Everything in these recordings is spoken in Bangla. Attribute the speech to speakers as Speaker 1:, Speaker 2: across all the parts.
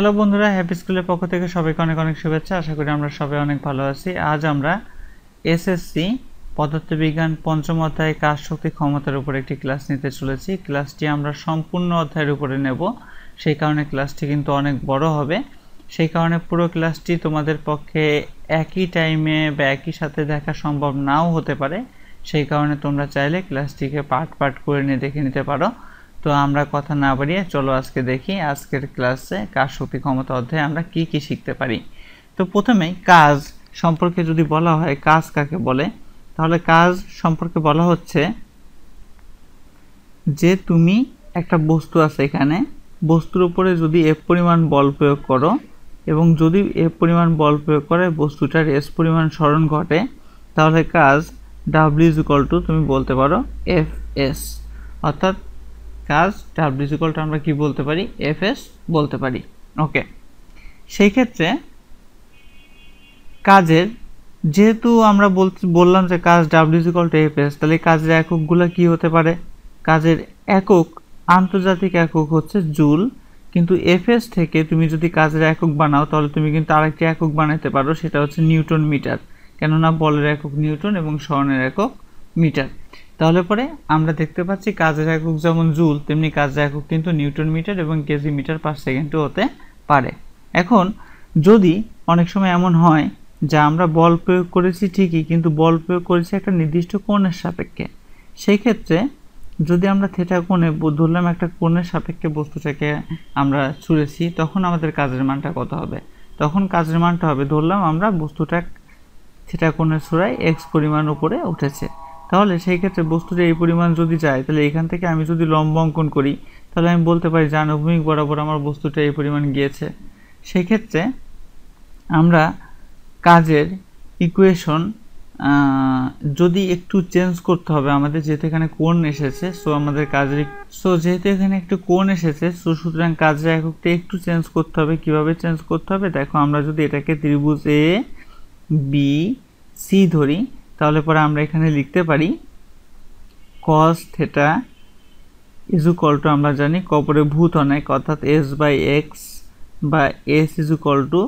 Speaker 1: হ্যালো বন্ধুরা হ্যাপি স্কুলের পক্ষ থেকে সবাইকে অনেক অনেক শুভেচ্ছা আশা করি আমরা সবাই অনেক ভালো আছি আজ আমরা এসএসসি পদার্থবিজ্ঞান পঞ্চম অধ্যায় কাজ শক্তি ক্ষমতার উপর একটি ক্লাস নিতে চলেছি ক্লাসটি আমরা সম্পূর্ণ অধ্যায়ের উপরে নেব সেই কারণে ক্লাসটি কিন্তু অনেক বড় হবে সেই কারণে পুরো ক্লাসটি তোমাদের পক্ষে একই টাইমে বা একই সাথে দেখা সম্ভব নাও হতে পারে সেই কারণে তোমরা চাইলে ক্লাসটিকে পার্ট পার্ট করে নিয়ে দেখে নিতে পারো তো আমরা কথা না বাড়িয়ে চলো আজকে দেখি আজকের ক্লাসে কাজ শক্তি ক্ষমতা অধ্যায়ে আমরা কি কি শিখতে পারি তো প্রথমেই কাজ সম্পর্কে যদি বলা হয় কাজ কাকে বলে তাহলে কাজ সম্পর্কে বলা হচ্ছে যে তুমি একটা বস্তু আছে এখানে বস্তুর উপরে যদি এ পরিমাণ বল প্রয়োগ করো এবং যদি এ পরিমাণ বল প্রয়োগ করে বস্তুটার এস পরিমাণ স্মরণ ঘটে তাহলে কাজ ডাব্লিউ ইজ টু তুমি বলতে পারো এফ এস অর্থাৎ কাজ ডাব্লিউ ইকুয়ালটা আমরা কি বলতে পারি এফ এস বলতে পারি ওকে সেই ক্ষেত্রে কাজের যেহেতু আমরা বললাম যে কাজ W equal to F S তাহলে কাজের এককগুলো কি হতে পারে কাজের একক আন্তর্জাতিক একক হচ্ছে জুল কিন্তু এফ এস থেকে তুমি যদি কাজের একক বানাও তাহলে তুমি কিন্তু আরেকটি একক বানাতে পারো সেটা হচ্ছে নিউটন মিটার কেননা বলের একক নিউটন এবং স্বর্ণের একক মিটার তাহলে পরে আমরা দেখতে পাচ্ছি কাজের একক যেমন জুল তেমনি কাজের একক কিন্তু নিউটন মিটার এবং কেজি মিটার পার সেকেন্ডও হতে পারে এখন যদি অনেক সময় এমন হয় যা আমরা বল প্রয়োগ করেছি ঠিকই কিন্তু বল প্রয়োগ করেছি একটা নির্দিষ্ট কোণের সাপেক্ষে সেই ক্ষেত্রে যদি আমরা থেটা কোণে ধরলাম একটা কোণের সাপেক্ষে বস্তুটাকে আমরা ছুঁড়েছি তখন আমাদের কাজের মানটা কত হবে তখন কাজের মানটা হবে ধরলাম আমরা বস্তুটা থেটা কোণের ছুঁড়ায় এক্স পরিমাণ উপরে উঠেছে তাহলে সেই ক্ষেত্রে বস্তুটি এই পরিমাণ যদি যায় তাহলে এখান থেকে আমি যদি লম্ব অঙ্কন করি তাহলে আমি বলতে পারি যে অনুভূমিক বরাবর আমার বস্তুটা এই পরিমাণ গিয়েছে সেক্ষেত্রে আমরা কাজের ইকুয়েশন যদি একটু চেঞ্জ করতে হবে আমাদের যেহেতু এখানে কোন এসেছে সো আমাদের কাজের সো যেহেতু এখানে একটু কোন এসেছে সো সুতরাং কাজের এককটা একটু চেঞ্জ করতে হবে কিভাবে চেঞ্জ করতে হবে দেখো আমরা যদি এটাকে ত্রিভুজ এ বি সি ধরি তাহলে পরে আমরা এখানে লিখতে পারি cos theta is equal to আমরা জানি কপরে ভূত অনেক অর্থাৎ এস বাই এক্স বা S is equal to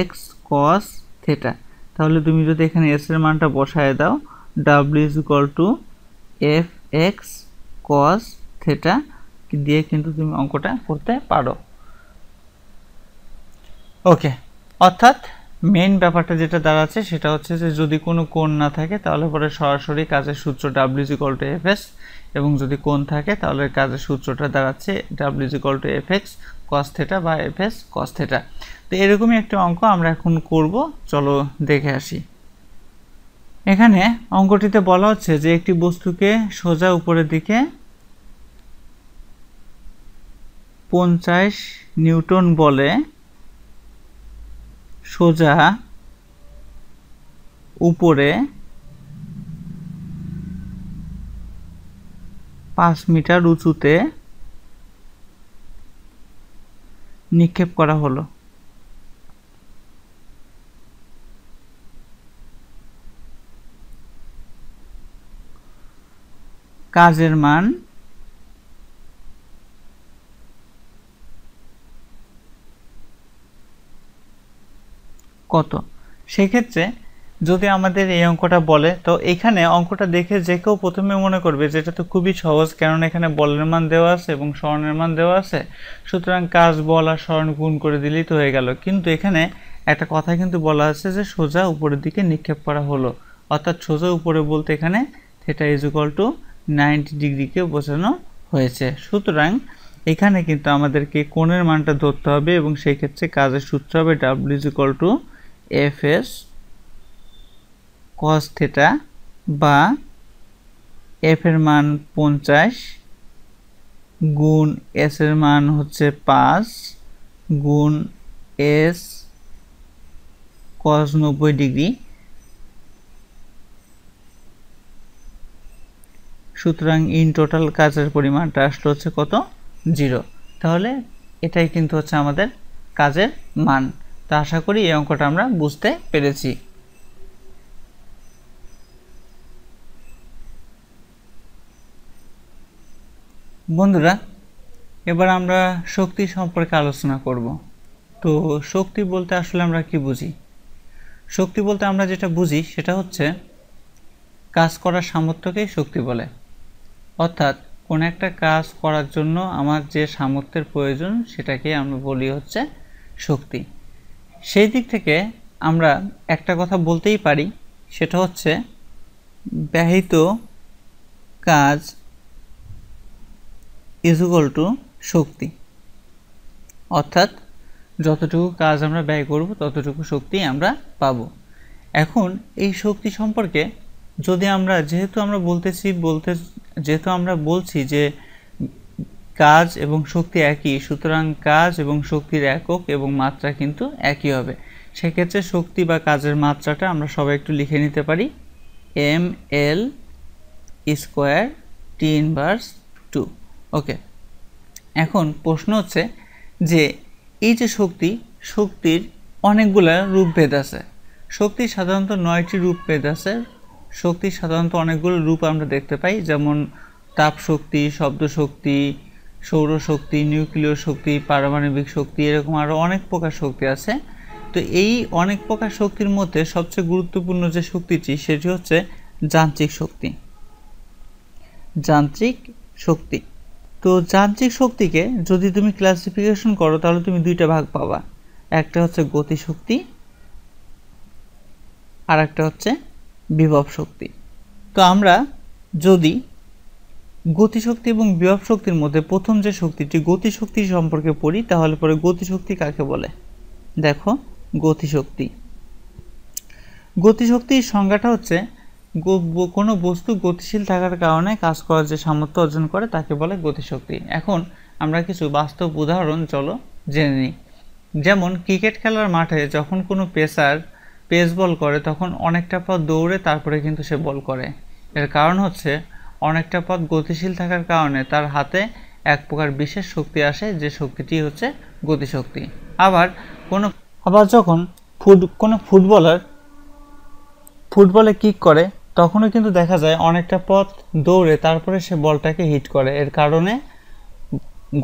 Speaker 1: X cos theta তাহলে তুমি যদি এখানে এস এর মানটা বসায় দাও W is equal to F X cos theta দিয়ে কিন্তু তুমি অঙ্কটা করতে পারো ওকে অর্থাৎ মেন ব্যাপারটা যেটা দাঁড়াচ্ছে সেটা হচ্ছে যে যদি কোনো কোণ না থাকে তাহলে পরে সরাসরি কাজের সূত্র W is equal to F S এবং যদি কোণ থাকে তাহলে কাজের সূত্রটা দাঁড়াচ্ছে W is equal to F X cos theta বা এফ এস কস থেটা তো এরকমই একটা অঙ্ক আমরা এখন করব চলো দেখে আসি এখানে অঙ্কটিতে বলা হচ্ছে যে একটি বস্তুকে সোজা উপরের দিকে পঞ্চাশ নিউটন বলে সোজা উপরে পাঁচ মিটার উঁচুতে নিক্ষেপ করা হলো কাজের মান কত সেক্ষেত্রে যদি আমাদের এই অঙ্কটা বলে তো এখানে অঙ্কটা দেখে যে কেউ প্রথমে মনে করবে যেটা তো খুবই সহজ কারণ এখানে বলের মান দেওয়া আছে এবং স্মরণের মান দেওয়া আছে সুতরাং কাজ বল আর স্মরণ গুণ করে দিলেই তো হয়ে গেল কিন্তু এখানে একটা কথা কিন্তু বলা আছে যে সোজা উপরের দিকে নিক্ষেপ করা হলো অর্থাৎ সোজা উপরে বলতে এখানে থেটা ইজ টু নাইনটি ডিগ্রিকে বোঝানো হয়েছে সুতরাং এখানে কিন্তু আমাদেরকে কোণের মানটা ধরতে হবে এবং সেই ক্ষেত্রে কাজের সূত্র হবে W is equal to F S cos theta বা এফ এর মান পঞ্চাশ গুণ এস এর মান হচ্ছে পাঁচ গুণ এস কস নব্বই ডিগ্রি সুতরাং ইন টোটাল কাজের পরিমাণটা আসলে হচ্ছে কত জিরো তাহলে এটাই কিন্তু হচ্ছে আমাদের কাজের মান তা আশা করি এই অঙ্কটা আমরা বুঝতে পেরেছি বন্ধুরা এবার আমরা শক্তি সম্পর্কে আলোচনা করব তো শক্তি বলতে আসলে আমরা কি বুঝি শক্তি বলতে আমরা যেটা বুঝি সেটা হচ্ছে কাজ করার সামর্থ্যকেই শক্তি বলে অর্থাৎ কোনো একটা কাজ করার জন্য আমার যে সামর্থ্যের প্রয়োজন সেটাকে আমরা বলি হচ্ছে শক্তি সেই দিক থেকে আমরা একটা কথা বলতেই পারি সেটা হচ্ছে ব্যহিত কাজ ইজুগল টু শক্তি অর্থাৎ যতটুকু কাজ আমরা ব্যয় করব ততটুকু শক্তি আমরা পাব এখন এই শক্তি সম্পর্কে যদি আমরা যেহেতু আমরা বলতেছি বলতে যেহেতু আমরা বলছি যে কাজ এবং শক্তি একই সুতরাং কাজ এবং শক্তির একক এবং মাত্রা কিন্তু একই হবে সেক্ষেত্রে শক্তি বা কাজের মাত্রাটা আমরা সবাই একটু লিখে নিতে পারি M L square T inverse two okay এখন প্রশ্ন হচ্ছে যে এই যে শক্তি শক্তির অনেকগুলো রূপভেদ আছে শক্তি সাধারণত নয়টি রূপভেদ আছে শক্তির সাধারণত অনেকগুলো রূপ আমরা দেখতে পাই যেমন তাপ শক্তি শব্দ শক্তি সৌরশক্তি নিউক্লিয় শক্তি পারমাণবিক শক্তি এরকম আরও অনেক প্রকার শক্তি আছে তো এই অনেক প্রকার শক্তির মধ্যে সবচেয়ে গুরুত্বপূর্ণ যে শক্তিটি সেটি হচ্ছে যান্ত্রিক শক্তি যান্ত্রিক শক্তি তো যান্ত্রিক শক্তিকে যদি তুমি ক্লাসিফিকেশন করো তাহলে তুমি দুইটা ভাগ পাবা একটা হচ্ছে গতিশক্তি আর একটা হচ্ছে বিভব শক্তি তো আমরা যদি গতিশক্তি এবং বিভব শক্তির মধ্যে প্রথম যে শক্তিটি গতিশক্তি সম্পর্কে পড়ি তাহলে পরে গতিশক্তি কাকে বলে দেখো গতিশক্তি গতিশক্তির সংজ্ঞাটা হচ্ছে কোনো বস্তু গতিশীল থাকার কারণে কাজ করার যে সামর্থ্য অর্জন করে তাকে বলে গতিশক্তি এখন আমরা কিছু বাস্তব উদাহরণ চলো জেনে নিই যেমন ক্রিকেট খেলার মাঠে যখন কোনো পেসার পেস বল করে তখন অনেকটা পর দৌড়ে তারপরে কিন্তু সে বল করে এর কারণ হচ্ছে অনেকটা পথ গতিশীল থাকার কারণে তার হাতে এক প্রকার বিশেষ শক্তি আসে যে শক্তিটি হচ্ছে গতিশক্তি আবার কোনো আবার যখন ফুট কোনো ফুটবলার ফুটবলে কিক করে তখনও কিন্তু দেখা যায় অনেকটা পথ দৌড়ে তারপরে সে বলটাকে হিট করে এর কারণে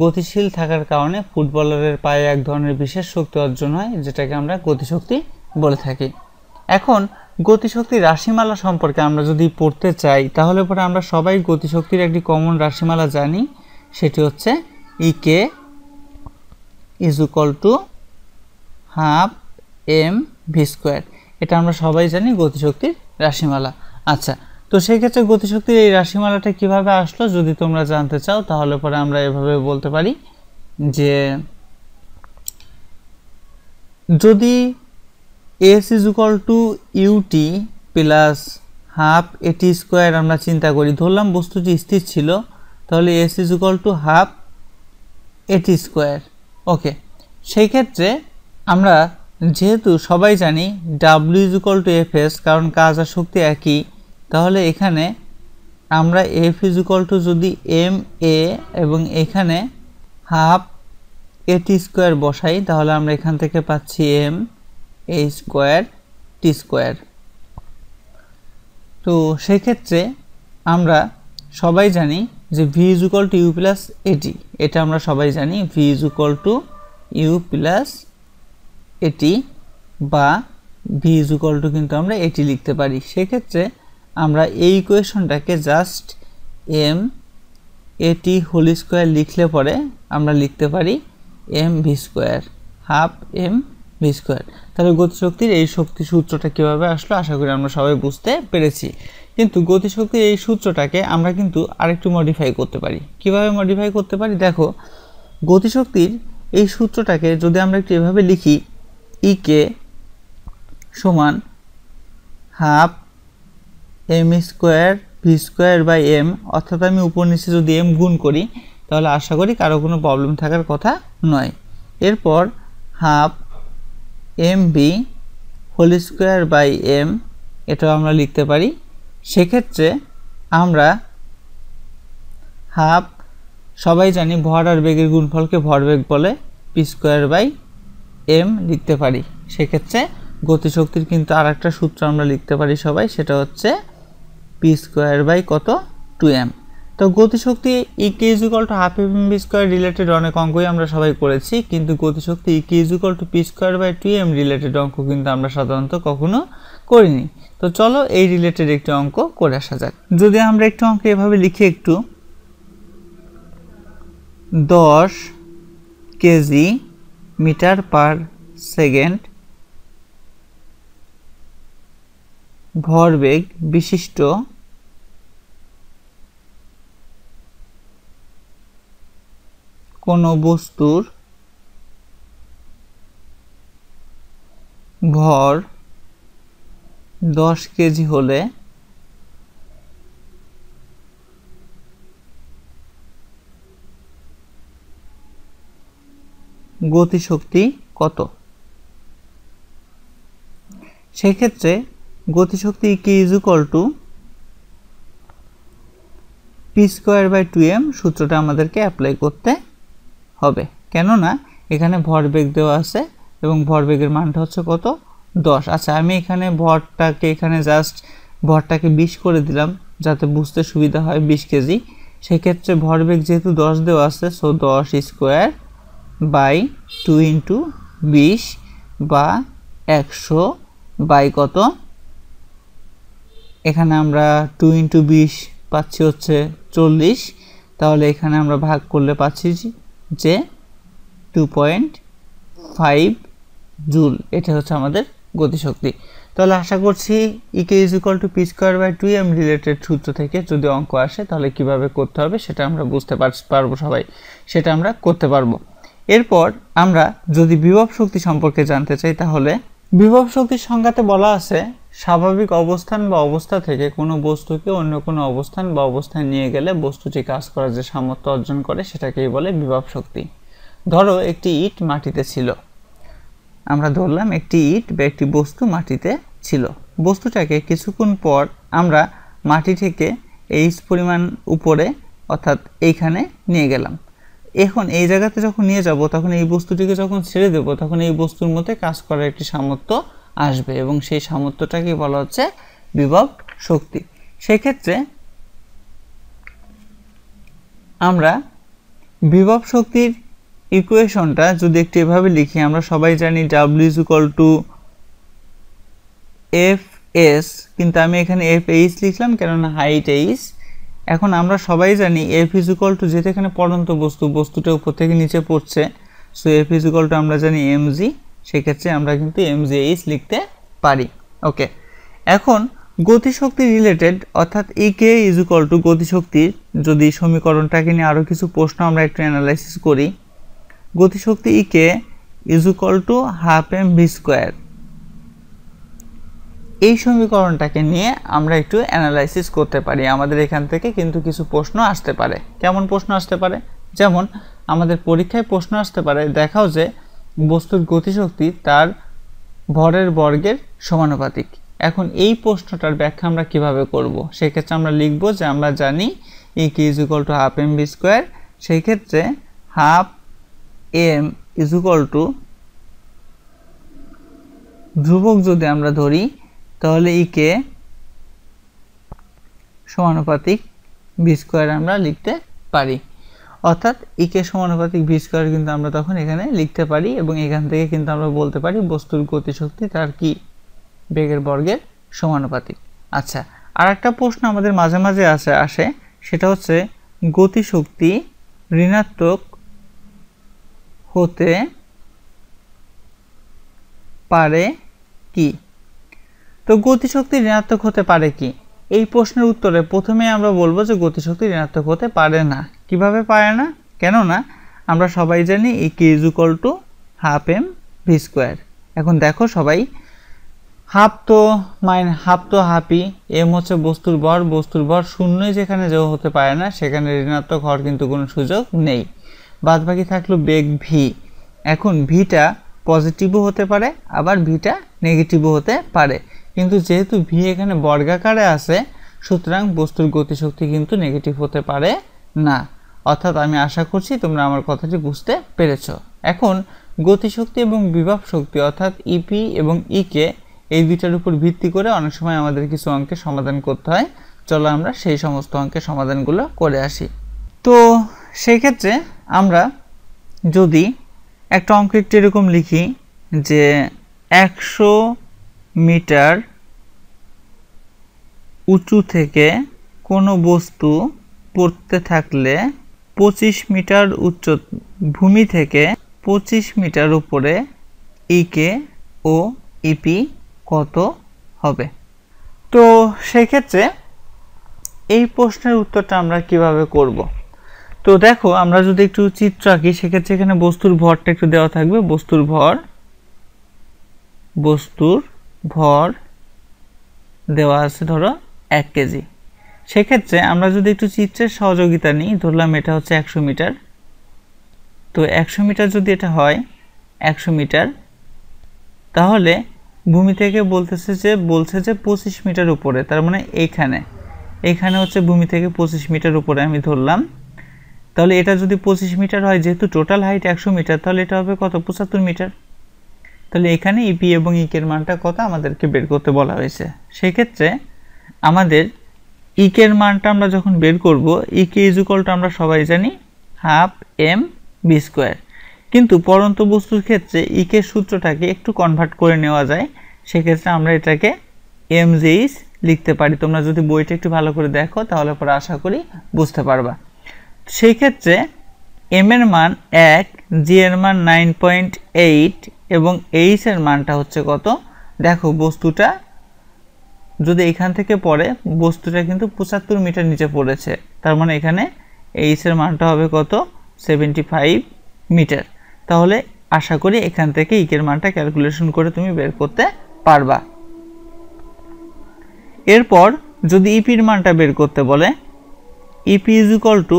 Speaker 1: গতিশীল থাকার কারণে ফুটবলারের পায়ে এক ধরনের বিশেষ শক্তি অর্জন হয় যেটাকে আমরা গতিশক্তি বলে থাকি এখন গতিশক্তির রাশিমালা সম্পর্কে আমরা যদি পড়তে চাই তাহলে পরে আমরা সবাই গতিশক্তির একটি কমন রাশিমালা জানি সেটি হচ্ছে E K is equal to half M V square এটা আমরা সবাই জানি গতিশক্তির রাশিমালা আচ্ছা তো সেক্ষেত্রে গতিশক্তির এই রাশিমালাটা কিভাবে আসলো যদি তোমরা জানতে চাও তাহলে পরে আমরা এভাবে বলতে পারি যে যদি S is equal to U T plus half A T square আমরা চিন্তা করি ধরলাম বস্তুটি স্থির ছিল তাহলে S is equal to half A T square okay সেই ক্ষেত্রে আমরা যেহেতু সবাই জানি W is equal to F S কারণ কাজ আর শক্তি একই তাহলে এখানে আমরা এফ ইজ ইকুয়াল টু যদি এম এ এবং এখানে হাফ এটি স্কোয়ার বসাই তাহলে আমরা এখান থেকে পাচ্ছি M A square T square তো সেক্ষেত্রে আমরা সবাই জানি যে V is equal to U plus A T এটা আমরা সবাই জানি V is equal to U plus A T বা ভি ইজ ইকুয়াল টু কিন্তু আমরা এটি লিখতে পারি সেক্ষেত্রে আমরা এই ইকুয়েশনটাকে just M A T whole square লিখলে পরে আমরা লিখতে পারি M V square half M V square তাহলে গতিশক্তির এই শক্তি সূত্রটা কীভাবে আসলো আশা করি আমরা সবাই বুঝতে পেরেছি কিন্তু গতিশক্তির এই সূত্রটাকে আমরা কিন্তু আরেকটু মডিফাই করতে পারি কিভাবে মডিফাই করতে পারি দেখো গতিশক্তির এই সূত্রটাকে যদি আমরা একটু এভাবে লিখি ই e কে সমান half M square V square by M অর্থাৎ আমি উপর নিচে যদি এম গুণ করি তাহলে আশা করি কারো কোনো প্রবলেম থাকার কথা নয় এরপর half M V whole square by M এটাও আমরা লিখতে পারি সেক্ষেত্রে আমরা হাফ সবাই জানি ভর আর বেগের গুণফলকে ভরবেগ বলে পি স্কোয়ার বাই এম লিখতে পারি সেক্ষেত্রে গতিশক্তির কিন্তু আর একটা সূত্র আমরা লিখতে পারি সবাই সেটা হচ্ছে পি স্কোয়ার বাই কত টু এম তো গতিশক্তি E K is equal to half M V square related অনেক অঙ্কই আমরা সবাই করেছি কিন্তু গতিশক্তি E K is equal to P square by two M related অঙ্ক কিন্তু আমরা সাধারণত কখনো করিনি তো চলো এই রিলেটেড একটি অঙ্ক করে আসা যাক যদি আমরা একটি অঙ্ক এভাবে লিখি একটু দশ কেজি মিটার পার সেকেন্ড ভরবেগ বিশিষ্ট কোনো বস্তুর ভর দশ কেজি হলে গতিশক্তি কত সেক্ষেত্রে গতিশক্তি কি is equal to P square by two M সূত্রটা আমাদেরকে অ্যাপ্লাই করতে হবে কেননা এখানে ভরবেগ দেওয়া আছে এবং ভরবেগের মানটা হচ্ছে কত দশ আচ্ছা আমি এখানে ভরটাকে এখানে জাস্ট ভরটাকে বিশ করে দিলাম যাতে বুঝতে সুবিধা হয় বিশ কেজি সেক্ষেত্রে ভরবেগ যেহেতু দশ দেওয়া আছে সো দশ স্কোয়ার বাই টু ইন্টু বিশ বা একশো বাই কত এখানে আমরা টু ইন্টু বিশ পাচ্ছি হচ্ছে চল্লিশ তাহলে এখানে আমরা ভাগ করলে পাচ্ছি যে টু পয়েন্ট ফাইভ জুল এটা হচ্ছে আমাদের গতিশক্তি তাহলে আশা করছি E K is equal to P square by two M related সূত্র থেকে যদি অঙ্ক আসে তাহলে কীভাবে করতে হবে সেটা আমরা বুঝতে পারবো সবাই সেটা আমরা করতে পারবো এরপর আমরা যদি বিভব শক্তি সম্পর্কে জানতে চাই তাহলে বিভব শক্তির সংজ্ঞাতে বলা আছে স্বাভাবিক অবস্থান বা অবস্থা থেকে কোনো বস্তুকে অন্য কোনো অবস্থান বা অবস্থায় নিয়ে গেলে বস্তুটি কাজ করার যে সামর্থ্য অর্জন করে সেটাকেই বলে বিভব শক্তি ধরো একটি ইট মাটিতে ছিল আমরা ধরলাম একটি ইট বা একটি বস্তু মাটিতে ছিল বস্তুটাকে কিছুক্ষণ পর আমরা মাটি থেকে এই পরিমাণ উপরে অর্থাৎ এইখানে নিয়ে গেলাম এখন এই জায়গাতে যখন নিয়ে যাব তখন এই বস্তুটিকে যখন ছেড়ে দেব তখন এই বস্তুর মধ্যে কাজ করার একটি সামর্থ্য আসবে এবং সেই সামর্থ্যটাকে বলা হচ্ছে বিভব শক্তি সেক্ষেত্রে আমরা বিভব শক্তির ইকুয়েশনটা যদি একটু এভাবে লিখি আমরা সবাই জানি W equal to F S কিন্তু আমি এখানে এফ এইচ লিখলাম কেননা হাইট এইচ এখন আমরা সবাই জানি এফ ইজ ইকুয়াল টু যেটা এখানে পড়ন্ত বস্তু বস্তুটা উপর থেকে নিচে পড়ছে so F is equal to আমরা জানি এম জি সেক্ষেত্রে আমরা কিন্তু এম এইচ লিখতে পারি ওকে এখন গতিশক্তি রিলেটেড অর্থাৎ E K is equal to গতিশক্তির যদি সমীকরণটাকে নিয়ে আরও কিছু প্রশ্ন আমরা একটু অ্যানালাইসিস করি গতিশক্তি E K is equal to half M V square এই সমীকরণটাকে নিয়ে আমরা একটু অ্যানালাইসিস করতে পারি আমাদের এখান থেকে কিন্তু কিছু প্রশ্ন আসতে পারে কেমন প্রশ্ন আসতে পারে যেমন আমাদের পরীক্ষায় প্রশ্ন আসতে পারে দেখাও যে বস্তুর গতিশক্তি তার ভরের বর্গের সমানুপাতিক এখন এই প্রশ্নটার ব্যাখ্যা আমরা কিভাবে করব সেক্ষেত্রে আমরা লিখব যে আমরা জানি E K is equal to half M V square সেই ক্ষেত্রে half M is equal to ধ্রুবক যদি আমরা ধরি তাহলে ইকে e সমানুপাতিক বি স্কোয়ার আমরা লিখতে পারি অর্থাৎ ইকে e সমানুপাতিক ভি স্কোয়ার কিন্তু আমরা তখন এখানে লিখতে পারি এবং এখান থেকে কিন্তু আমরা বলতে পারি বস্তুর গতিশক্তি তার কি বেগের বর্গের সমানুপাতিক আচ্ছা আর একটা প্রশ্ন আমাদের মাঝে মাঝে আসে আসে সেটা হচ্ছে গতিশক্তি ঋণাত্মক হতে পারে কি তো গতিশক্তি ঋণাত্মক হতে পারে কি এই প্রশ্নের উত্তরে প্রথমে আমরা বলবো যে গতিশক্তি ঋণাত্মক হতে পারে না কিভাবে পারে না কেননা আমরা সবাই জানি E K is equal to half M V square এখন দেখো সবাই হাফ তো মাইন হাফ তো হাফই এম হচ্ছে বস্তুর ভর বস্তুর ভর শূন্যই যেখানে যে হতে পারে না সেখানে ঋণাত্মক হওয়ার কিন্তু কোনো সুযোগ নেই বাদ বাকি থাকলো বেগ ভি এখন ভিটা পজিটিভও হতে পারে আবার ভিটা নেগেটিভও হতে পারে কিন্তু যেহেতু ভি এখানে বর্গাকারে আছে সুতরাং বস্তুর গতিশক্তি কিন্তু নেগেটিভ হতে পারে না অর্থাৎ আমি আশা করছি তোমরা আমার কথাটি বুঝতে পেরেছ এখন গতিশক্তি এবং বিভব শক্তি অর্থাৎ ইপি e এবং ইকে e এই দুইটার উপর ভিত্তি করে অনেক সময় আমাদের কিছু অঙ্কের সমাধান করতে হয় চলো আমরা সেই সমস্ত অঙ্কের সমাধানগুলো করে আসি তো সেক্ষেত্রে আমরা যদি একটা অঙ্ক একটু এরকম লিখি যে একশো মিটার উঁচু থেকে কোনো বস্তু পড়তে থাকলে পঁচিশ মিটার উচ্চ ভূমি থেকে পঁচিশ মিটার উপরে ইকে ও ইপি কত হবে তো সেক্ষেত্রে এই প্রশ্নের উত্তরটা আমরা কিভাবে করব। তো দেখো আমরা যদি একটু চিত্র আঁকি সেক্ষেত্রে এখানে বস্তুর ভরটা একটু দেওয়া থাকবে বস্তুর ভর বস্তুর ভর দেওয়া আছে ধরো এক কেজি সেক্ষেত্রে আমরা যদি একটু চিত্রের সহযোগিতা নিই ধরলাম এটা হচ্ছে একশো মিটার তো একশো মিটার যদি এটা হয় একশো মিটার তাহলে ভূমি থেকে বলতেছে যে বলছে যে পঁচিশ মিটার উপরে তার মানে এইখানে এখানে হচ্ছে ভূমি থেকে পঁচিশ মিটার উপরে আমি ধরলাম তাহলে এটা যদি পঁচিশ মিটার হয় যেহেতু টোটাল হাইট একশো মিটার তাহলে এটা হবে কত পঁচাত্তর মিটার তাহলে এখানে ইপি e এবং ইকের e মানটা কত আমাদেরকে বের করতে বলা হয়েছে সেক্ষেত্রে আমাদের ইকের মানটা আমরা যখন বের করব ইকে ইজুকলটা আমরা সবাই জানি হাফ এম বি স্কোয়ার কিন্তু পরন্ত বস্তুর ক্ষেত্রে ইকের সূত্রটাকে একটু কনভার্ট করে নেওয়া যায় সেক্ষেত্রে আমরা এটাকে এম জেইস লিখতে পারি তোমরা যদি বইটা একটু ভালো করে দেখো তাহলে পরে আশা করি বুঝতে পারবা সেই ক্ষেত্রে এম এর মান এক জি এর মান নাইন পয়েন্ট এইট এবং এইচ এর মানটা হচ্ছে কত দেখো বস্তুটা যদি এখান থেকে পড়ে বস্তুটা কিন্তু পঁচাত্তর মিটার নিচে পড়েছে তার মানে এখানে এইচের মানটা হবে কত সেভেন্টি ফাইভ মিটার তাহলে আশা করি এখান থেকে ইকের e মানটা ক্যালকুলেশন করে তুমি বের করতে পারবা এরপর যদি ইপির e মানটা বের করতে বলে EP is equal to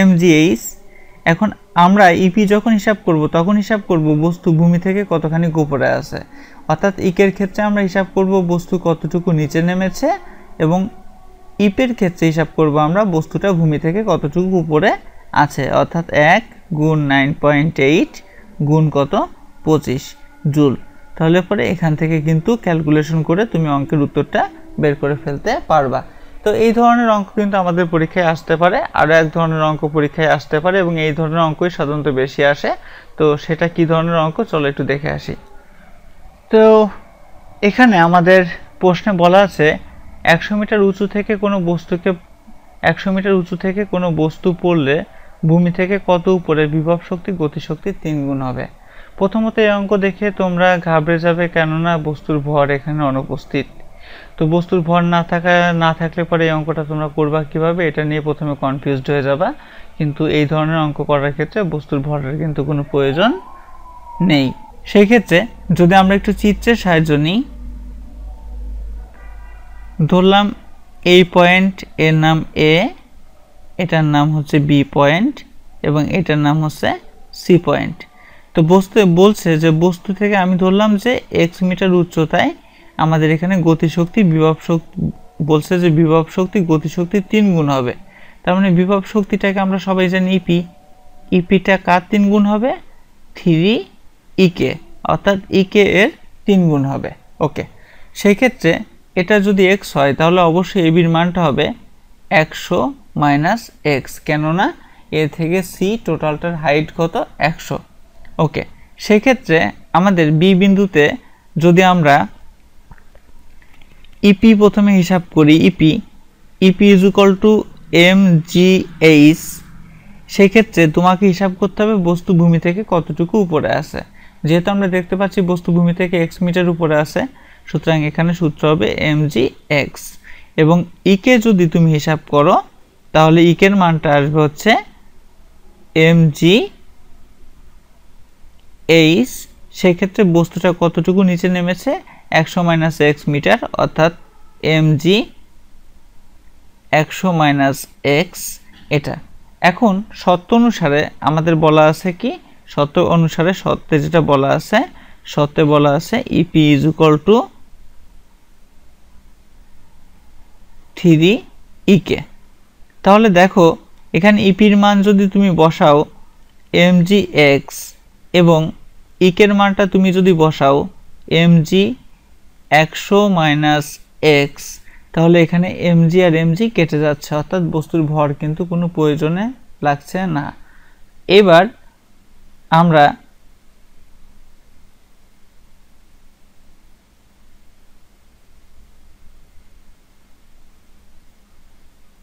Speaker 1: MGH এখন আমরা ইপি e যখন হিসাব করব তখন হিসাব করব বস্তু ভূমি থেকে কতখানি গোপরে আছে অর্থাৎ ইকের ক্ষেত্রে আমরা হিসাব করব বস্তু কতটুকু নিচে নেমেছে এবং ইপের ক্ষেত্রে হিসাব করব আমরা বস্তুটা ভূমি থেকে কতটুকু উপরে আছে অর্থাৎ এক গুণ নাইন পয়েন্ট এইট গুণ কত পঁচিশ জুল তাহলে পরে এখান থেকে কিন্তু ক্যালকুলেশন করে তুমি অঙ্কের উত্তরটা বের করে ফেলতে পারবা তো এই ধরনের অঙ্ক কিন্তু আমাদের পরীক্ষায় আসতে পারে আরও এক ধরনের অঙ্ক পরীক্ষায় আসতে পারে এবং এই ধরনের অঙ্কই সাধারণত বেশি আসে তো সেটা কি ধরনের অঙ্ক চলো একটু দেখে আসি তো এখানে আমাদের প্রশ্নে বলা আছে একশো মিটার উঁচু থেকে কোনো বস্তুকে একশো মিটার উঁচু থেকে কোনো বস্তু পড়লে ভূমি থেকে কত উপরে বিভব শক্তি গতিশক্তি তিন গুণ হবে প্রথমত এই অঙ্ক দেখে তোমরা ঘাবড়ে যাবে কেননা বস্তুর ভর এখানে অনুপস্থিত তো বস্তুর ভর না থাকা না থাকলে পরে এই অঙ্কটা তোমরা করবা কিভাবে এটা নিয়ে প্রথমে কনফিউজড হয়ে যাবা কিন্তু এই ধরনের অঙ্ক করার ক্ষেত্রে বস্তুর ভরের কিন্তু কোনো প্রয়োজন নেই সেক্ষেত্রে যদি আমরা একটু চিত্রের সাহায্য নিই ধরলাম এই পয়েন্ট এর নাম এ এটার নাম হচ্ছে বি পয়েন্ট এবং এটার নাম হচ্ছে সি পয়েন্ট তো বস্তু বলছে যে বস্তু থেকে আমি ধরলাম যে এক্স মিটার উচ্চতায় আমাদের এখানে গতিশক্তি বিভব শক্তি বলছে যে বিভব শক্তি গতিশক্তি তিন গুণ হবে তার মানে বিভব শক্তিটাকে আমরা সবাই জানি ইপি e ইপিটা e কার তিন গুণ হবে থ্রি ইকে e অর্থাৎ ইকে e এর তিন গুণ হবে ওকে সেই ক্ষেত্রে এটা যদি এক্স হয় তাহলে অবশ্যই এবির মানটা হবে একশো মাইনাস এক্স কেননা এ থেকে সি টোটালটার হাইট কত একশো ওকে সেক্ষেত্রে আমাদের বি বিন্দুতে যদি আমরা ইপি e প্রথমে হিসাব করি EP EP is equal to M G H সেক্ষেত্রে তোমাকে হিসাব করতে হবে বস্তু ভূমি থেকে কতটুকু উপরে আছে যেহেতু আমরা দেখতে পাচ্ছি বস্তুভূমি থেকে এক্স মিটার উপরে আছে সুতরাং এখানে সূত্র হবে এম জি এক্স এবং ইকে e যদি তুমি হিসাব করো তাহলে ইকের e মানটা আসবে হচ্ছে এম জি এইচ সেক্ষেত্রে বস্তুটা কতটুকু নিচে নেমেছে একশো মাইনাস এক্স মিটার অর্থাৎ এম জি একশো মাইনাস এক্স এটা এখন সত্য অনুসারে আমাদের বলা আছে কি সত্য অনুসারে সত্যে যেটা বলা আছে সত্যে বলা আছে EP is equal to three EK তাহলে দেখো এখানে ইপির e মান যদি তুমি বসাও এম জি এক্স এবং ইকের e মানটা তুমি যদি বসাও এম জি একশো মাইনাস এক্স তাহলে এখানে এম জি আর এম জি কেটে যাচ্ছে অর্থাৎ বস্তুর ভর কিন্তু কোনো প্রয়োজনে লাগছে না এবার আমরা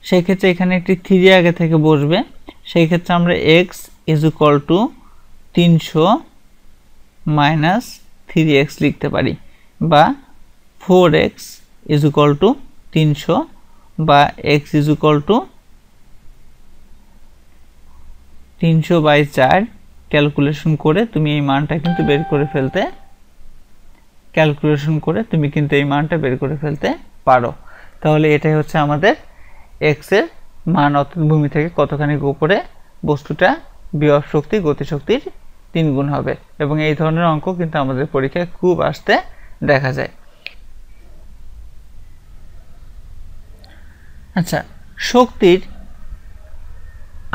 Speaker 1: সেই ক্ষেত্রে এখানে একটি থ্রি আগে থেকে বসবে সেই ক্ষেত্রে আমরা এক্স ইজ ইকুয়াল টু তিনশো মাইনাস থ্রি এক্স লিখতে পারি বা four X is equal to তিনশো বা এক্স ইজ ইকুয়াল টু তিনশো বাই চার ক্যালকুলেশন করে তুমি এই মানটা কিন্তু বের করে ফেলতে ক্যালকুলেশন করে তুমি কিন্তু এই মানটা বের করে ফেলতে পারো তাহলে এটাই হচ্ছে আমাদের এক্সের মান অর্থাৎ ভূমি থেকে কতখানি উপরে বস্তুটা বিয়র শক্তি গতিশক্তির তিন গুণ হবে এবং এই ধরনের অঙ্ক কিন্তু আমাদের পরীক্ষায় খুব আসতে দেখা যায় আচ্ছা শক্তির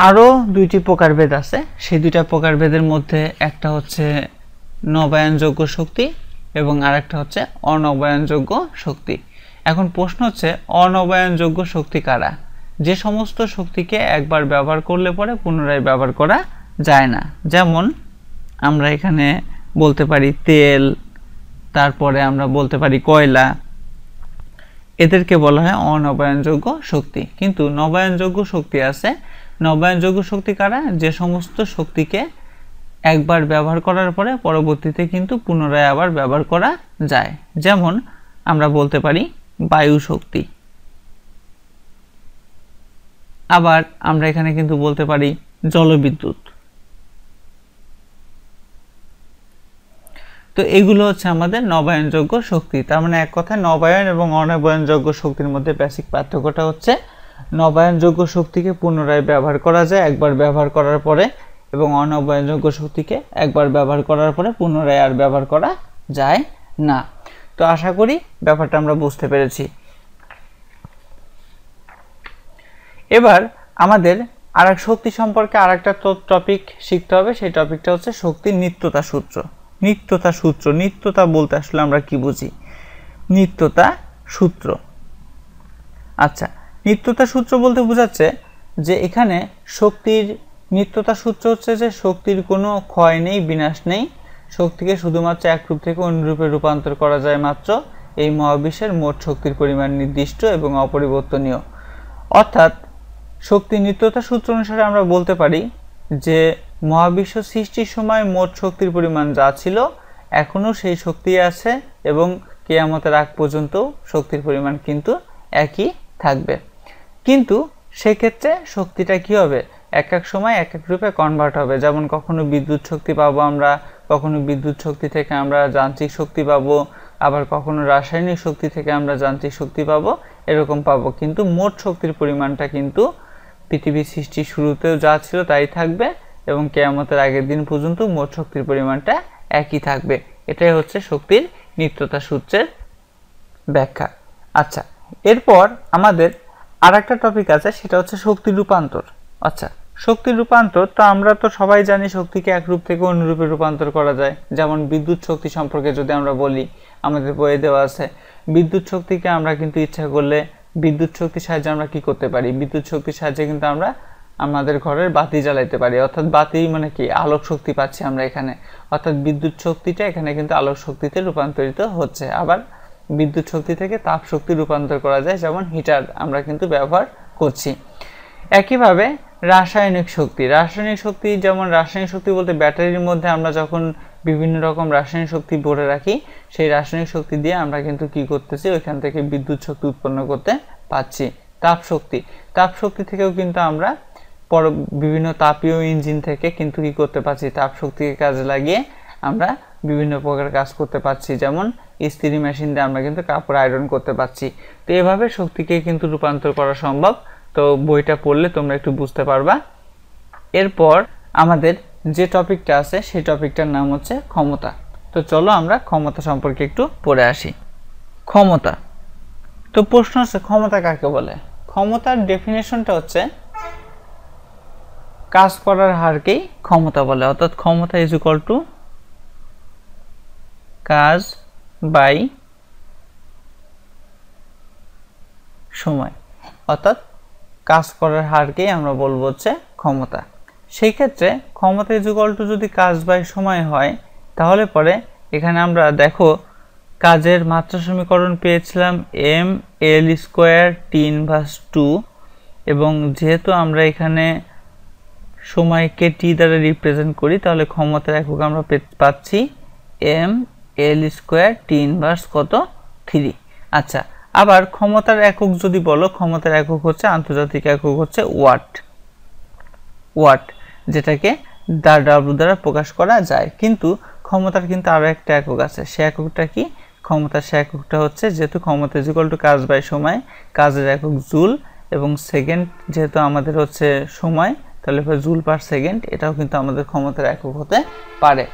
Speaker 1: আরও দুইটি প্রকারভেদ আছে সেই দুইটা প্রকারভেদের মধ্যে একটা হচ্ছে নবায়নযোগ্য শক্তি এবং আরেকটা হচ্ছে অনবায়নযোগ্য শক্তি এখন প্রশ্ন হচ্ছে অনবায়নযোগ্য শক্তি কারা যে সমস্ত শক্তিকে একবার ব্যবহার করলে পরে পুনরায় ব্যবহার করা যায় না যেমন আমরা এখানে বলতে পারি তেল তারপরে আমরা বলতে পারি কয়লা এদেরকে বলা হয় অনবায়নযোগ্য শক্তি কিন্তু নবায়নযোগ্য শক্তি আছে নবায়নযোগ্য শক্তি কারা যে সমস্ত শক্তিকে একবার ব্যবহার করার পরে পরবর্তীতে কিন্তু পুনরায় আবার ব্যবহার করা যায় যেমন আমরা বলতে পারি বায়ু শক্তি আবার আমরা এখানে কিন্তু বলতে পারি জলবিদ্যুৎ তো এগুলো হচ্ছে আমাদের নবায়নযোগ্য শক্তি তার মানে এক কথায় নবায়ন এবং অনবায়নযোগ্য শক্তির মধ্যে বেসিক পার্থক্যটা হচ্ছে নবায়নযোগ্য শক্তিকে পুনরায় ব্যবহার করা যায় একবার ব্যবহার করার পরে এবং অনবায়নযোগ্য শক্তিকে একবার ব্যবহার করার পরে পুনরায় আর ব্যবহার করা যায় না তো আশা করি ব্যাপারটা আমরা বুঝতে পেরেছি এবার আমাদের আর এক শক্তি সম্পর্কে আর একটা টপিক শিখতে হবে সেই টপিকটা হচ্ছে শক্তির নিত্যতা সূত্র নিত্যতা সূত্র নিত্যতা বলতে আসলে আমরা কি বুঝি নিত্যতা সূত্র আচ্ছা নিত্যতা সূত্র বলতে বোঝাচ্ছে যে এখানে শক্তির নিত্যতা সূত্র হচ্ছে যে শক্তির কোনো ক্ষয় নেই বিনাশ নেই শক্তিকে শুধুমাত্র এক রূপ থেকে অন্য রূপে রূপান্তর করা যায় মাত্র এই মহাবিশ্বের মোট শক্তির পরিমাণ নির্দিষ্ট এবং অপরিবর্তনীয় অর্থাৎ শক্তি নিত্যতা সূত্র অনুসারে আমরা বলতে পারি যে মহাবিশ্ব সৃষ্টির সময় মোট শক্তির পরিমাণ যা ছিল এখনও সেই শক্তি আছে এবং কেয়ামতের আগ পর্যন্ত শক্তির পরিমাণ কিন্তু একই থাকবে কিন্তু সেক্ষেত্রে শক্তিটা কী হবে এক এক সময় এক এক রূপে কনভার্ট হবে যেমন কখনো বিদ্যুৎ শক্তি পাবো আমরা কখনো বিদ্যুৎ শক্তি থেকে আমরা যান্ত্রিক শক্তি পাবো আবার কখনো রাসায়নিক শক্তি থেকে আমরা যান্ত্রিক শক্তি পাবো এরকম পাবো কিন্তু মোট শক্তির পরিমাণটা কিন্তু পৃথিবীর সৃষ্টি শুরুতেও যা ছিল তাই থাকবে এবং কেয়ামতের আগের দিন পর্যন্ত মোট শক্তির পরিমাণটা একই থাকবে এটাই হচ্ছে শক্তির নিত্যতা সূত্রের ব্যাখ্যা আচ্ছা এরপর আমাদের আর একটা টপিক আছে সেটা হচ্ছে শক্তি রূপান্তর আচ্ছা শক্তি রূপান্তর তো আমরা তো সবাই জানি শক্তিকে এক রূপ থেকে অন্য রূপে রূপান্তর করা যায় যেমন বিদ্যুৎ শক্তি সম্পর্কে যদি আমরা বলি আমাদের বইয়ে দেওয়া আছে বিদ্যুৎ শক্তিকে আমরা কিন্তু ইচ্ছা করলে বিদ্যুৎ শক্তির সাহায্যে আমরা কি করতে পারি বিদ্যুৎ শক্তির সাহায্যে কিন্তু আমরা আমাদের ঘরের বাতি জ্বালাইতে পারি অর্থাৎ বাতি মানে কি আলোক শক্তি পাচ্ছি আমরা এখানে অর্থাৎ বিদ্যুৎ শক্তিটা এখানে কিন্তু আলোক শক্তিতে রূপান্তরিত হচ্ছে আবার বিদ্যুৎ শক্তি থেকে তাপ শক্তি রূপান্তর করা যায় যেমন হিটার আমরা কিন্তু ব্যবহার করছি একইভাবে রাসায়নিক শক্তি রাসায়নিক শক্তি যেমন রাসায়নিক শক্তি বলতে ব্যাটারির মধ্যে আমরা যখন বিভিন্ন রকম রাসায়নিক শক্তি ভরে রাখি সেই রাসায়নিক শক্তি দিয়ে আমরা কিন্তু কি করতেছি ওইখান থেকে বিদ্যুৎ শক্তি উৎপন্ন করতে পাচ্ছি তাপ শক্তি তাপ শক্তি থেকেও কিন্তু আমরা পর বিভিন্ন তাপীয় ইঞ্জিন থেকে কিন্তু কি করতে পারছি তাপ শক্তিকে কাজে লাগিয়ে আমরা বিভিন্ন প্রকার কাজ করতে পারছি যেমন ইস্ত্রি মেশিন দিয়ে আমরা কিন্তু কাপড় আয়রন করতে পারছি তো এভাবে শক্তিকে কিন্তু রূপান্তর করা সম্ভব তো বইটা পড়লে তোমরা একটু বুঝতে পারবা এরপর আমাদের যে টপিকটা আছে সেই টপিকটার নাম হচ্ছে ক্ষমতা তো চলো আমরা ক্ষমতা সম্পর্কে একটু পড়ে আসি ক্ষমতা তো প্রশ্ন হচ্ছে ক্ষমতা কাকে বলে ক্ষমতার ডেফিনেশনটা হচ্ছে কাজ করার হারকেই ক্ষমতা বলে অর্থাৎ ক্ষমতা ইজ ইকুয়াল টু কাজ বাই সময় অর্থাৎ কাজ করার হারকেই আমরা বলবো হচ্ছে ক্ষমতা সেই ক্ষেত্রে ক্ষমতা যুগলটু যদি কাজ বাই সময় হয় তাহলে পরে এখানে আমরা দেখো কাজের মাত্রা সমীকরণ পেয়েছিলাম এম এল স্কোয়ার টিন ভাস টু এবং যেহেতু আমরা এখানে সময়কে টি দ্বারা রিপ্রেজেন্ট করি তাহলে ক্ষমতার একক আমরা পাচ্ছি M L square T inverse কত থ্রি আচ্ছা আবার ক্ষমতার একক যদি বলো ক্ষমতার একক হচ্ছে আন্তর্জাতিক একক হচ্ছে ওয়াট ওয়াট যেটাকে দা ডাব্লু দ্বারা প্রকাশ করা যায় কিন্তু ক্ষমতার কিন্তু আরও একটা একক আছে সে এককটা কি ক্ষমতার সে এককটা হচ্ছে যেহেতু ক্ষমতা ইজিকল টু কাজ বাই সময় কাজের একক জুল এবং সেকেন্ড যেহেতু আমাদের হচ্ছে সময় তাহলে জুল পার সেকেন্ড এটাও কিন্তু আমাদের ক্ষমতার একক হতে পারে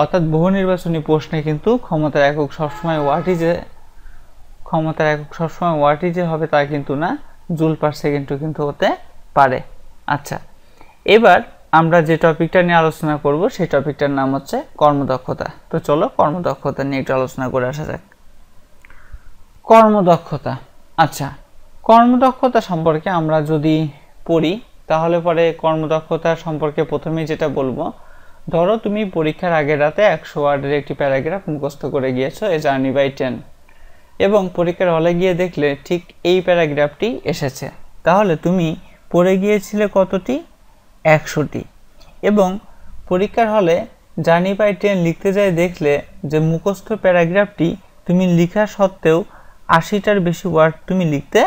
Speaker 1: অর্থাৎ বহু নির্বাচনী প্রশ্নে কিন্তু ক্ষমতার একক সবসময় যে ক্ষমতার একক সবসময় যে হবে তা কিন্তু না জুল পার সেকেন্ডও কিন্তু হতে পারে আচ্ছা এবার আমরা যে টপিকটা নিয়ে আলোচনা করব সেই টপিকটার নাম হচ্ছে কর্মদক্ষতা তো চলো কর্মদক্ষতা নিয়ে একটু আলোচনা করে আসা যাক কর্মদক্ষতা আচ্ছা কর্মদক্ষতা সম্পর্কে আমরা যদি পড়ি তাহলে পরে কর্মদক্ষতা সম্পর্কে প্রথমেই যেটা বলবো ধরো তুমি পরীক্ষার আগের রাতে একশো ওয়ার্ডের একটি প্যারাগ্রাফ মুখস্থ করে গিয়েছো এ জার্নি বাই টেন এবং পরীক্ষার হলে গিয়ে দেখলে ঠিক এই প্যারাগ্রাফটি এসেছে তাহলে তুমি পড়ে গিয়েছিলে কতটি একশোটি এবং পরীক্ষার হলে জার্নি বাই টেন লিখতে যায় দেখলে যে মুখস্থ প্যারাগ্রাফটি তুমি লেখা সত্ত্বেও আশিটার বেশি ওয়ার্ড তুমি লিখতে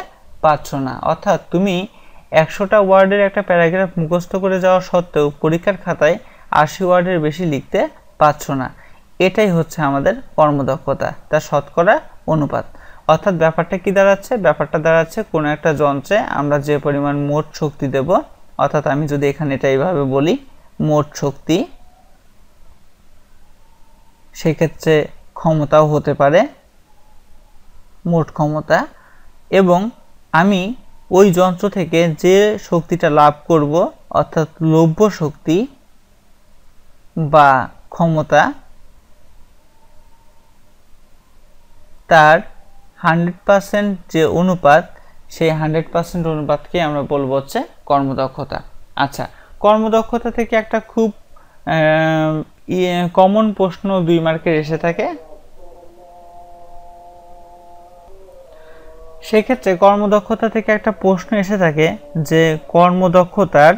Speaker 1: পারছো না অর্থাৎ তুমি একশোটা ওয়ার্ডের একটা প্যারাগ্রাফ মুখস্থ করে যাওয়া সত্ত্বেও পরীক্ষার খাতায় আশি ওয়ার্ডের বেশি লিখতে পারছ না এটাই হচ্ছে আমাদের কর্মদক্ষতা তার শতকরা অনুপাত অর্থাৎ ব্যাপারটা কি দাঁড়াচ্ছে ব্যাপারটা দাঁড়াচ্ছে কোনো একটা যন্ত্রে আমরা যে পরিমাণ মোট শক্তি দেব অর্থাৎ আমি যদি এখানে এটা এইভাবে বলি মোট শক্তি সেক্ষেত্রে ক্ষমতাও হতে পারে মোট ক্ষমতা এবং আমি ওই যন্ত্র থেকে যে শক্তিটা লাভ করব অর্থাৎ লভ্য শক্তি বা ক্ষমতা তার হান্ড্রেড পারসেন্ট যে অনুপাত সেই হান্ড্রেড পারসেন্ট অনুপাতকে আমরা বলবো হচ্ছে কর্মদক্ষতা আচ্ছা কর্মদক্ষতা থেকে একটা খুব কমন ইয়ে, প্রশ্ন দুই মার্কের এসে থাকে সেক্ষেত্রে কর্মদক্ষতা থেকে একটা প্রশ্ন এসে থাকে যে কর্মদক্ষতার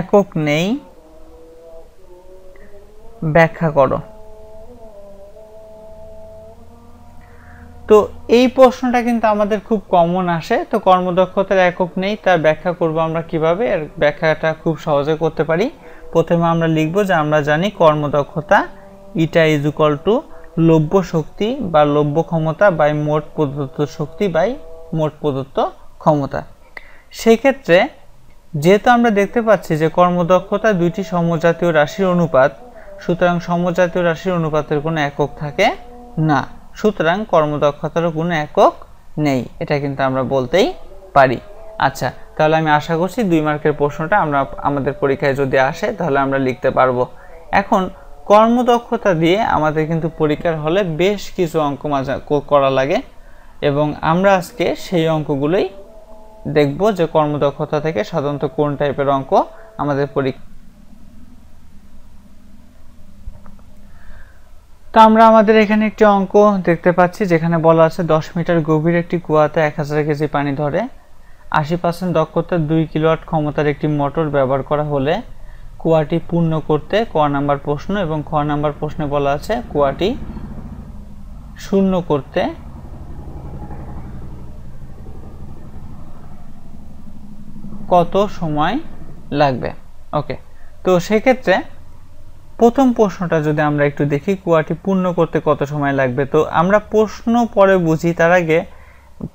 Speaker 1: একক নেই ব্যাখ্যা করো তো এই প্রশ্নটা কিন্তু আমাদের খুব কমন আসে তো কর্মদক্ষতার একক নেই তার ব্যাখ্যা করব আমরা কিভাবে এর ব্যাখ্যাটা খুব সহজে করতে পারি প্রথমে আমরা লিখব যে আমরা জানি কর্মদক্ষতা ইটা ইজ ইকুয়াল টু লভ্য শক্তি বা লভ্য ক্ষমতা বাই মোট প্রদত্ত শক্তি বাই মোট প্রদত্ত ক্ষমতা সেক্ষেত্রে যেহেতু আমরা দেখতে পাচ্ছি যে কর্মদক্ষতা দুইটি সমজাতীয় রাশির অনুপাত সুতরাং সমজাতীয় রাশির অনুপাতের কোনো একক থাকে না সুতরাং কর্মদক্ষতারও কোনো একক নেই এটা কিন্তু আমরা বলতেই পারি আচ্ছা তাহলে আমি আশা করছি দুই মার্কের প্রশ্নটা আমরা আমাদের পরীক্ষায় যদি আসে তাহলে আমরা লিখতে পারবো এখন কর্মদক্ষতা দিয়ে আমাদের কিন্তু পরীক্ষার হলে বেশ কিছু অঙ্ক মাজা করা লাগে এবং আমরা আজকে সেই অঙ্কগুলোই দেখব যে কর্মদক্ষতা থেকে সাধারণত কোন টাইপের অঙ্ক আমাদের পরীক্ষা তো আমরা আমাদের এখানে একটি অঙ্ক দেখতে পাচ্ছি যেখানে বলা আছে দশ মিটার গভীর একটি কুয়াতে এক হাজার কেজি পানি ধরে আশি পার্সেন্ট দক্ষতার দুই কিলোয়াট ক্ষমতার একটি মোটর ব্যবহার করা হলে কুয়াটি পূর্ণ করতে ক নাম্বার প্রশ্ন এবং খ নাম্বার প্রশ্নে বলা আছে কুয়াটি শূন্য করতে কত সময় লাগবে ওকে তো সেক্ষেত্রে প্রথম প্রশ্নটা যদি আমরা একটু দেখি কুয়াটি পূর্ণ করতে কত সময় লাগবে তো আমরা প্রশ্ন পরে বুঝি তার আগে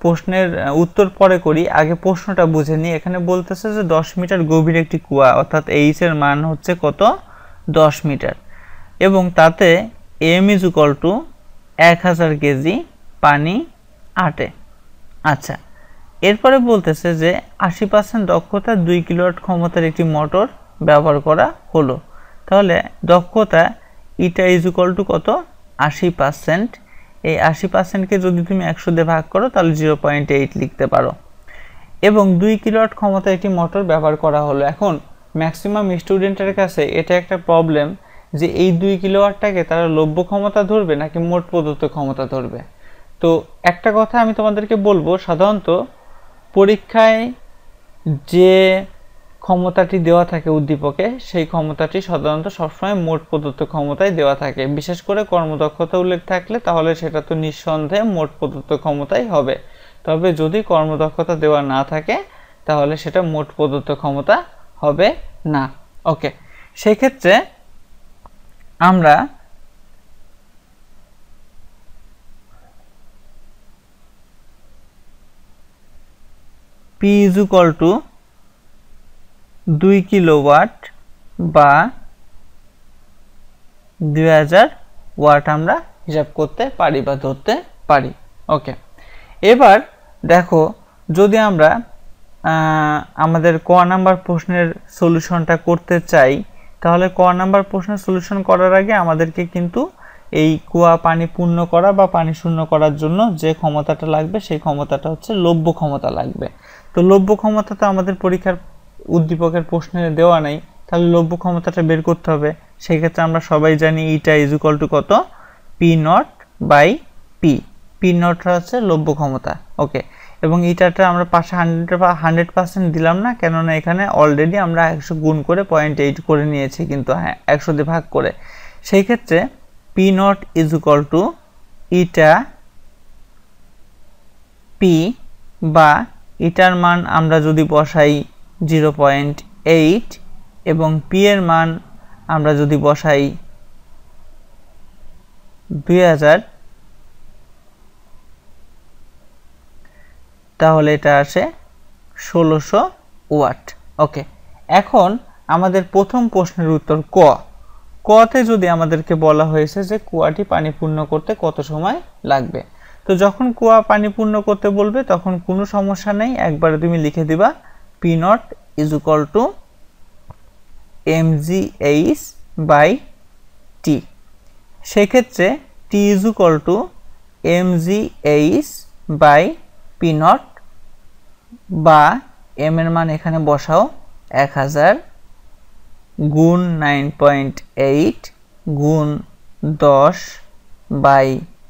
Speaker 1: প্রশ্নের উত্তর পরে করি আগে প্রশ্নটা বুঝে নিই এখানে বলতেছে যে দশ মিটার গভীর একটি কুয়া অর্থাৎ এইচের মান হচ্ছে কত দশ মিটার এবং তাতে এম ইজ ইকুয়াল টু এক হাজার কেজি পানি আটে আচ্ছা এরপরে বলতেছে যে আশি পার্সেন্ট দক্ষতা দুই কিলোয়াট ক্ষমতার একটি মোটর ব্যবহার করা হলো তাহলে দক্ষতা ইটা ইজুকল টু কত আশি পার্সেন্ট এই আশি পার্সেন্টকে যদি তুমি একশো দিয়ে ভাগ করো তাহলে জিরো পয়েন্ট এইট লিখতে পারো এবং দুই কিলোয়াট ক্ষমতা একটি মোটর ব্যবহার করা হলো এখন ম্যাক্সিমাম স্টুডেন্টের কাছে এটা একটা প্রবলেম যে এই দুই কিলোওয়াটটাকে তারা লভ্য ক্ষমতা ধরবে নাকি মোট প্রদত্ত ক্ষমতা ধরবে তো একটা কথা আমি তোমাদেরকে বলবো সাধারণত পরীক্ষায় যে ক্ষমতাটি দেওয়া থাকে উদ্দীপকে সেই ক্ষমতাটি সাধারণত সবসময় মোট প্রদত্ত ক্ষমতায় দেওয়া থাকে বিশেষ করে কর্মদক্ষতা উল্লেখ থাকলে তাহলে সেটা তো নিঃসন্দেহে মোট প্রদত্ত ক্ষমতাই হবে তবে যদি কর্মদক্ষতা দেওয়া না থাকে তাহলে সেটা মোট প্রদত্ত ক্ষমতা হবে না ওকে সেক্ষেত্রে আমরা পি ইজ ইকুয়াল টু দুই কিলোওয়াট বা দুই হাজার ওয়াট আমরা হিসাব করতে পারি বা ধরতে পারি ওকে এবার দেখো যদি আমরা আমাদের ক নাম্বার প্রশ্নের সলিউশনটা করতে চাই তাহলে ক নাম্বার প্রশ্নের সলিউশন করার আগে আমাদেরকে কিন্তু এই কুয়া পানি পূর্ণ করা বা পানি শূন্য করার জন্য যে ক্ষমতাটা লাগবে সেই ক্ষমতাটা হচ্ছে লভ্য ক্ষমতা লাগবে তো লভ্য ক্ষমতা তো আমাদের পরীক্ষার উদ্দীপকের প্রশ্নে দেওয়া নাই তাহলে লভ্য ক্ষমতাটা বের করতে হবে সেক্ষেত্রে আমরা সবাই জানি ইটা ইজ ইকুয়াল টু কত P naught by P P naught হচ্ছে লভ্য ক্ষমতা ওকে এবং ইটাটা আমরা পাশে হান্ড্রেড হান্ড্রেড পার্সেন্ট দিলাম না কেননা এখানে অলরেডি আমরা একশো গুণ করে পয়েন্ট এইট করে নিয়েছি কিন্তু হ্যাঁ একশো দিয়ে ভাগ করে সেই ক্ষেত্রে P naught is equal to eta P বা ইটার মান আমরা যদি বসাই জিরো পয়েন্ট এইট এবং পি এর মান আমরা যদি বসাই দুই হাজার তাহলে এটা আসে ষোলোশো ওয়াট ওকে এখন আমাদের প্রথম প্রশ্নের উত্তর ক কতে যদি আমাদেরকে বলা হয়েছে যে কুয়াটি পানি পূর্ণ করতে কত সময় লাগবে তো যখন কুয়া পানি পূর্ণ করতে বলবে তখন কোনো সমস্যা নেই একবারে তুমি লিখে দিবা P naught is equal to M G H by T সেক্ষেত্রে T is equal to M G H by P naught বা এম এর মান এখানে বসাও এক হাজার গুণ নাইন পয়েন্ট এইট গুণ দশ বাই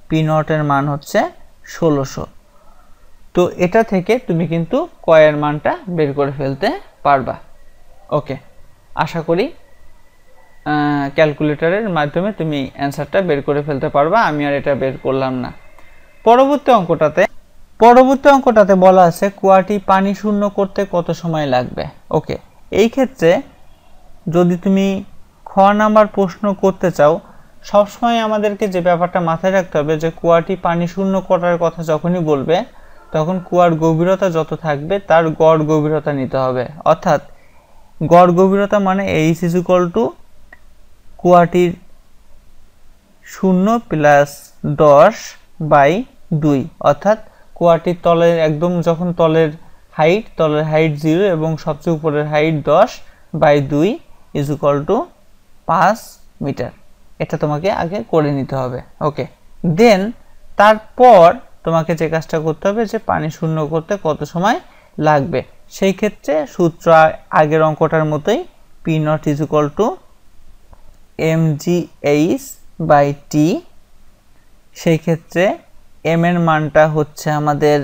Speaker 1: পি নটের মান হচ্ছে ষোলোশো তো এটা থেকে তুমি কিন্তু কয়ের মানটা বের করে ফেলতে পারবা ওকে আশা করি ক্যালকুলেটরের মাধ্যমে তুমি অ্যান্সারটা বের করে ফেলতে পারবা আমি আর এটা বের করলাম না পরবর্তী অঙ্কটাতে পরবর্তী অঙ্কটাতে বলা আছে কুয়াটি পানি শূন্য করতে কত সময় লাগবে ওকে এই ক্ষেত্রে যদি তুমি খ নাম্বার প্রশ্ন করতে চাও সবসময় আমাদেরকে যে ব্যাপারটা মাথায় রাখতে হবে যে কুয়াটি পানি শূন্য করার কথা যখনই বলবে তখন কুয়ার গভীরতা যত থাকবে তার গড় গভীরতা নিতে হবে অর্থাৎ গড় গভীরতা মানে এইচ ইজ টু কুয়াটির শূন্য প্লাস দশ বাই দুই অর্থাৎ কুয়াটির তলের একদম যখন তলের হাইট তলের হাইট জিরো এবং সবচেয়ে উপরের হাইট দশ বাই দুই ইজ ইকুয়াল টু পাঁচ মিটার এটা তোমাকে আগে করে নিতে হবে ওকে দেন তারপর তোমাকে যে কাজটা করতে হবে যে পানি শূন্য করতে কত সময় লাগবে সেই ক্ষেত্রে সূত্র আগের অঙ্কটার মতোই P naught is equal to M G H by T সেই ক্ষেত্রে এম এর মানটা হচ্ছে আমাদের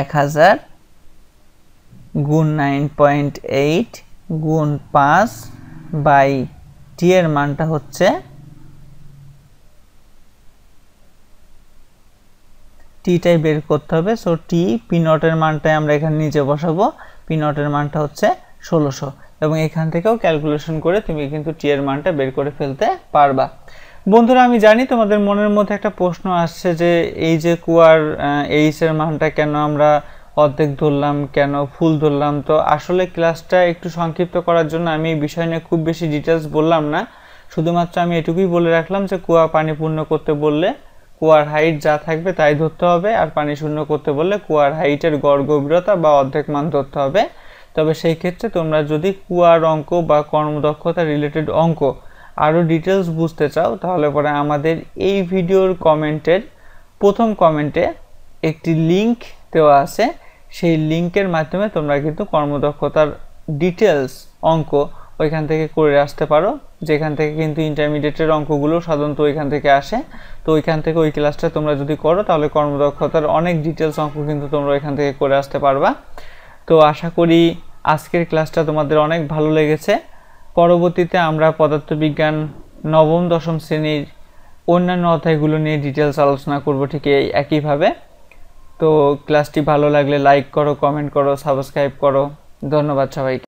Speaker 1: এক হাজার গুণ নাইন পয়েন্ট এইট গুণ পাঁচ বাই টি এর মানটা হচ্ছে টিটাই বের করতে হবে সো টি পি নটের মানটাই আমরা এখানে নিচে বসাবো পি নটের মানটা হচ্ছে ষোলোশো এবং এখান থেকেও ক্যালকুলেশন করে তুমি কিন্তু টি এর মানটা বের করে ফেলতে পারবা বন্ধুরা আমি জানি তোমাদের মনের মধ্যে একটা প্রশ্ন আসছে যে এই যে কুয়ার এইচ এর মানটা কেন আমরা অর্ধেক ধরলাম কেন ফুল ধরলাম তো আসলে ক্লাসটা একটু সংক্ষিপ্ত করার জন্য আমি এই বিষয় নিয়ে খুব বেশি ডিটেলস বললাম না শুধুমাত্র আমি এটুকুই বলে রাখলাম যে কুয়া পানি পূর্ণ করতে বললে কুয়ার হাইট যা থাকবে তাই ধরতে হবে আর পানি শূন্য করতে বললে কুয়ার হাইটের গড় গভীরতা বা অর্ধেক মান ধরতে হবে তবে সেই ক্ষেত্রে তোমরা যদি কুয়ার অঙ্ক বা কর্মদক্ষতা রিলেটেড অঙ্ক আরও ডিটেলস বুঝতে চাও তাহলে পরে আমাদের এই ভিডিওর কমেন্টের প্রথম কমেন্টে একটি লিংক দেওয়া আছে সেই লিঙ্কের মাধ্যমে তোমরা কিন্তু কর্মদক্ষতার ডিটেলস অঙ্ক ওইখান থেকে করে আসতে পারো যেখান থেকে কিন্তু ইন্টারমিডিয়েটের অঙ্কগুলো সাধারণত ওইখান থেকে আসে তো ওইখান থেকে ওই ক্লাসটা তোমরা যদি করো তাহলে কর্মদক্ষতার অনেক ডিটেলস অঙ্ক কিন্তু তোমরা ওইখান থেকে করে আসতে পারবা তো আশা করি আজকের ক্লাসটা তোমাদের অনেক ভালো লেগেছে পরবর্তীতে আমরা পদার্থবিজ্ঞান নবম দশম শ্রেণীর অন্যান্য অধ্যায়গুলো নিয়ে ডিটেলস আলোচনা করব ঠিক একইভাবে তো ক্লাসটি ভালো লাগলে লাইক করো কমেন্ট করো সাবস্ক্রাইব করো ধন্যবাদ সবাইকে